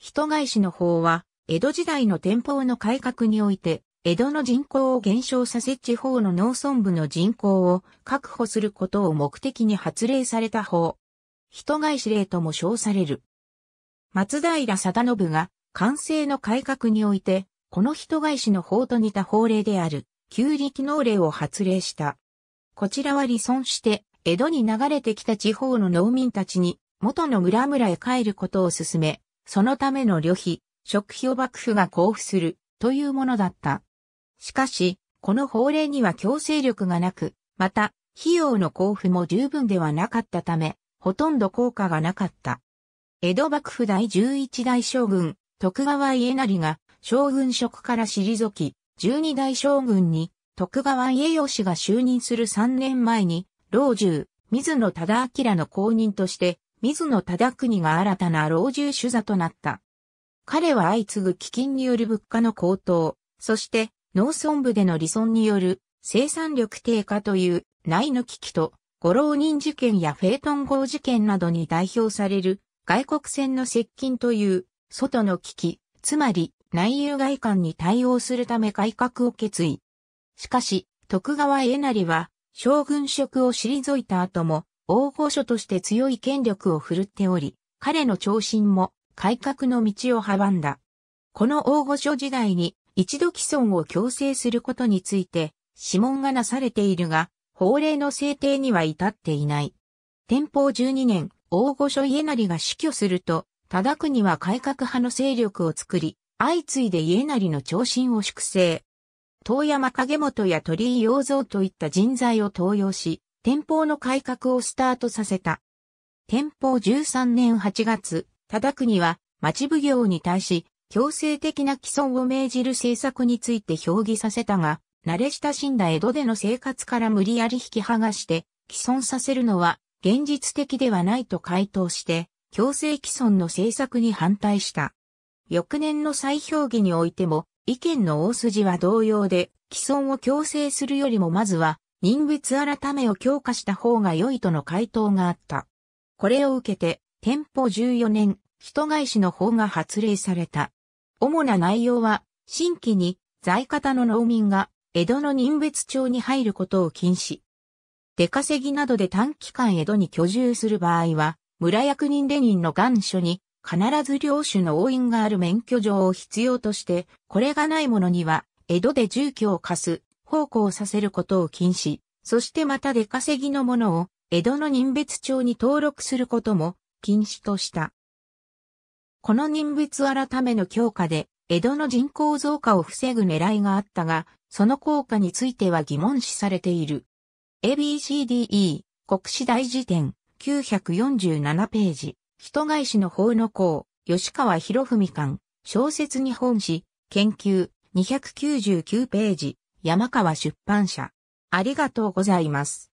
人返しの法は、江戸時代の天保の改革において、江戸の人口を減少させ地方の農村部の人口を確保することを目的に発令された法。人返し令とも称される。松平定信が、官成の改革において、この人返しの法と似た法令である、旧力農令を発令した。こちらは離村して、江戸に流れてきた地方の農民たちに、元の村々へ帰ることを進め、そのための旅費、食費を幕府が交付するというものだった。しかし、この法令には強制力がなく、また、費用の交付も十分ではなかったため、ほとんど効果がなかった。江戸幕府第11代将軍、徳川家成が将軍職から退き、12代将軍に徳川家吉が就任する3年前に、老中、水野忠明の後任として水野忠国が新たな老中主座となった。彼は相次ぐ飢饉による物価の高騰、そして農村部での離村による生産力低下という内の危機と、五老人事件やフェイトン号事件などに代表される外国船の接近という外の危機、つまり内遊外観に対応するため改革を決意。しかし、徳川家成は将軍職を退いた後も王御所として強い権力を振るっており、彼の長身も改革の道を阻んだ。この王御所時代に一度既存を強制することについて指紋がなされているが、法令の制定には至っていない。天保12年、大御所家成が死去すると、忠国は改革派の勢力を作り、相次いで家成の長身を粛清。遠山影元や鳥居洋蔵といった人材を登用し、天保の改革をスタートさせた。天保13年8月、忠国は町奉行に対し、強制的な既存を命じる政策について評議させたが、慣れ親しんだ江戸での生活から無理やり引き剥がして、既存させるのは現実的ではないと回答して、強制既存の政策に反対した。翌年の再評議においても、意見の大筋は同様で、既存を強制するよりもまずは、人別改めを強化した方が良いとの回答があった。これを受けて、店舗14年、人返しの法が発令された。主な内容は、新規に在方の農民が江戸の人別町に入ることを禁止。出稼ぎなどで短期間江戸に居住する場合は、村役人でニンの願書に、必ず領主の応印がある免許状を必要として、これがない者には、江戸で住居を貸す、奉公させることを禁止、そしてまた出稼ぎの者を江戸の人別帳に登録することも禁止とした。この人別改めの強化で、江戸の人口増加を防ぐ狙いがあったが、その効果については疑問視されている。ABCDE 国史大辞典947ページ、人返しの法の項、吉川博文館、小説日本史、研究299ページ、山川出版社。ありがとうございます。